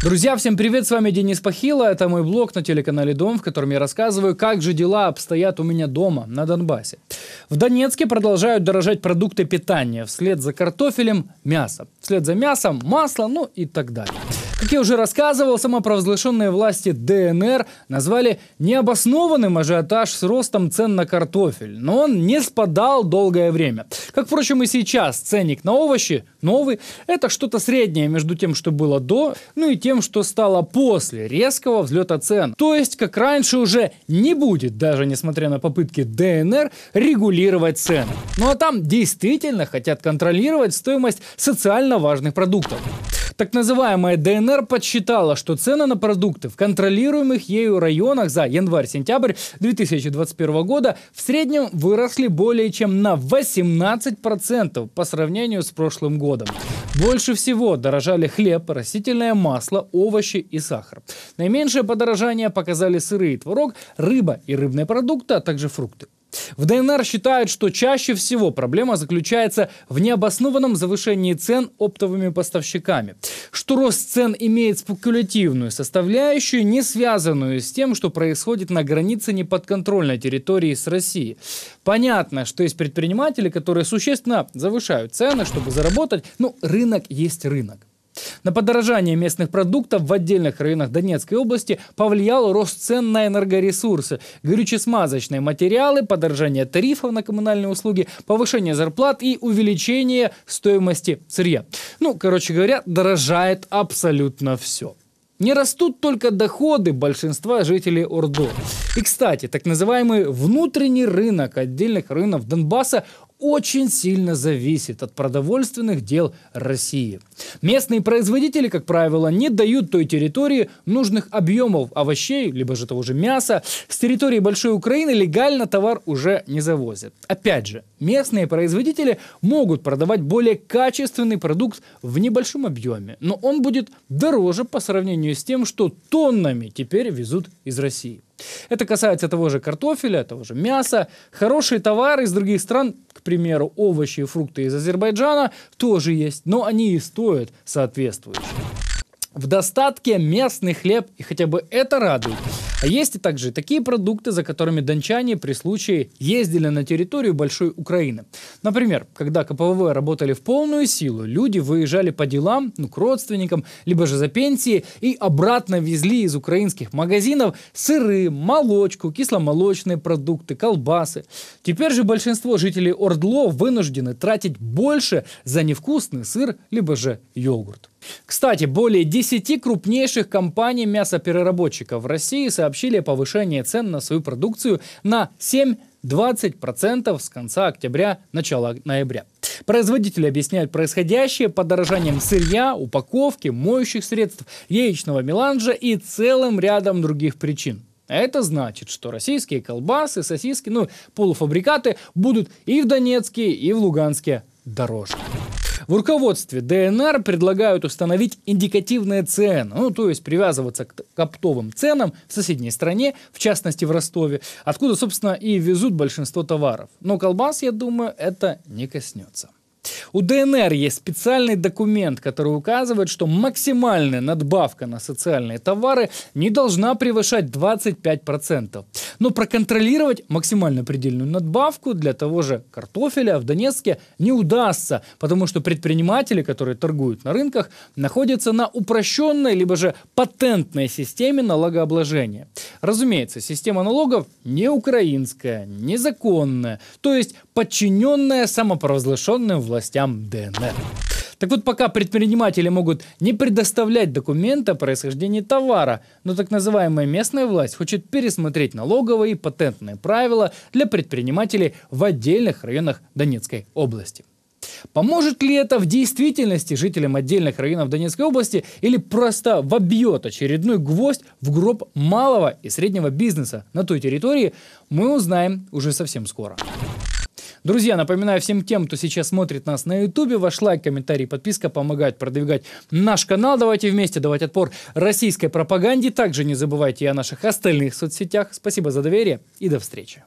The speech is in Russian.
Друзья, всем привет, с вами Денис Пахила, это мой блог на телеканале Дом, в котором я рассказываю, как же дела обстоят у меня дома на Донбассе. В Донецке продолжают дорожать продукты питания, вслед за картофелем – мясо, вслед за мясом – масло, ну и так далее. Как я уже рассказывал, самопровозглашенные власти ДНР назвали необоснованным ажиотаж с ростом цен на картофель, но он не спадал долгое время. Как, впрочем, и сейчас ценник на овощи новый – это что-то среднее между тем, что было до, ну и тем, что стало после резкого взлета цен. То есть, как раньше уже не будет, даже несмотря на попытки ДНР, регулировать цены. Ну а там действительно хотят контролировать стоимость социально важных продуктов. Так называемая ДНР подсчитала, что цены на продукты в контролируемых ею районах за январь-сентябрь 2021 года в среднем выросли более чем на 18% по сравнению с прошлым годом. Больше всего дорожали хлеб, растительное масло, овощи и сахар. Наименьшее подорожание показали сыры творог, рыба и рыбные продукты, а также фрукты. В ДНР считают, что чаще всего проблема заключается в необоснованном завышении цен оптовыми поставщиками, что рост цен имеет спекулятивную составляющую, не связанную с тем, что происходит на границе неподконтрольной территории с Россией. Понятно, что есть предприниматели, которые существенно завышают цены, чтобы заработать, но ну, рынок есть рынок. На подорожание местных продуктов в отдельных районах Донецкой области повлиял рост цен на энергоресурсы. Горюче-смазочные материалы, подорожание тарифов на коммунальные услуги, повышение зарплат и увеличение стоимости сырья. Ну, короче говоря, дорожает абсолютно все. Не растут только доходы большинства жителей Ордо. И, кстати, так называемый внутренний рынок отдельных рынов Донбасса очень сильно зависит от продовольственных дел России. Местные производители, как правило, не дают той территории нужных объемов овощей, либо же того же мяса. С территории Большой Украины легально товар уже не завозят. Опять же, местные производители могут продавать более качественный продукт в небольшом объеме, но он будет дороже по сравнению с тем, что тоннами теперь везут из России. Это касается того же картофеля, того же мяса. Хорошие товары из других стран, к примеру, овощи и фрукты из Азербайджана, тоже есть, но они и стоят соответствующие. В достатке местный хлеб, и хотя бы это радует. А есть и также такие продукты, за которыми дончане при случае ездили на территорию Большой Украины. Например, когда КПВВ работали в полную силу, люди выезжали по делам, ну, к родственникам, либо же за пенсии, и обратно везли из украинских магазинов сыры, молочку, кисломолочные продукты, колбасы. Теперь же большинство жителей Ордло вынуждены тратить больше за невкусный сыр, либо же йогурт. Кстати, более 10 крупнейших компаний мясопереработчиков в России сообщили о повышении цен на свою продукцию на 7 20% с конца октября, начала ноября. Производители объясняют происходящее подорожанием сырья, упаковки, моющих средств, яичного меланжа и целым рядом других причин. Это значит, что российские колбасы, сосиски, ну, полуфабрикаты будут и в Донецке, и в Луганске дороже. В руководстве ДНР предлагают установить индикативные цены, ну, то есть привязываться к, к оптовым ценам в соседней стране, в частности в Ростове, откуда, собственно, и везут большинство товаров. Но колбас, я думаю, это не коснется. У ДНР есть специальный документ, который указывает, что максимальная надбавка на социальные товары не должна превышать 25% но проконтролировать максимально предельную надбавку для того же картофеля в Донецке не удастся, потому что предприниматели, которые торгуют на рынках, находятся на упрощенной либо же патентной системе налогообложения. Разумеется, система налогов не украинская, незаконная, то есть подчиненная самопровозглашенным властям ДНР. Так вот, пока предприниматели могут не предоставлять документа о происхождении товара, но так называемая местная власть хочет пересмотреть налоговые и патентные правила для предпринимателей в отдельных районах Донецкой области. Поможет ли это в действительности жителям отдельных районов Донецкой области или просто вобьет очередной гвоздь в гроб малого и среднего бизнеса на той территории, мы узнаем уже совсем скоро. Друзья, напоминаю всем тем, кто сейчас смотрит нас на Ютубе, ваш лайк, комментарий, подписка помогают продвигать наш канал. Давайте вместе давать отпор российской пропаганде. Также не забывайте и о наших остальных соцсетях. Спасибо за доверие и до встречи.